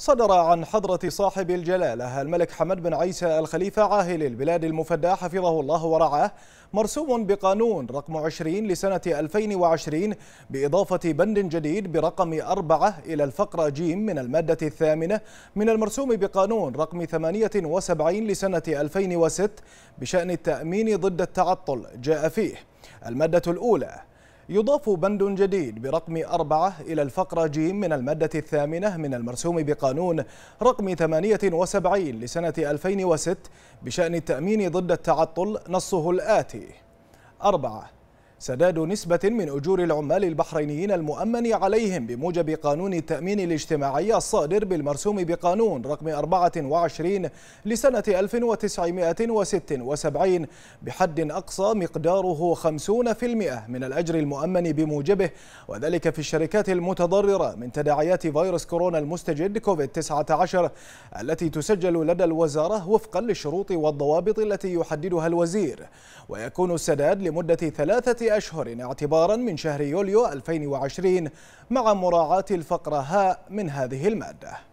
صدر عن حضرة صاحب الجلالة الملك حمد بن عيسى الخليفة عاهل البلاد المفدى حفظه الله ورعاه مرسوم بقانون رقم 20 لسنة 2020 بإضافة بند جديد برقم 4 إلى الفقرة ج من المادة الثامنة من المرسوم بقانون رقم 78 لسنة 2006 بشأن التأمين ضد التعطل جاء فيه المادة الأولى يضاف بند جديد برقم أربعة إلى الفقرة ج من المادة الثامنة من المرسوم بقانون رقم 78 لسنة 2006 بشأن التأمين ضد التعطل نصه الآتي أربعة سداد نسبة من أجور العمال البحرينيين المؤمن عليهم بموجب قانون التأمين الاجتماعي الصادر بالمرسوم بقانون رقم 24 لسنة 1976 بحد أقصى مقداره 50% من الأجر المؤمن بموجبه وذلك في الشركات المتضررة من تداعيات فيروس كورونا المستجد كوفيد-19 التي تسجل لدى الوزارة وفقا للشروط والضوابط التي يحددها الوزير ويكون السداد لمدة ثلاثة أشهر اعتبارا من شهر يوليو 2020 مع مراعاة الفقرة هاء من هذه المادة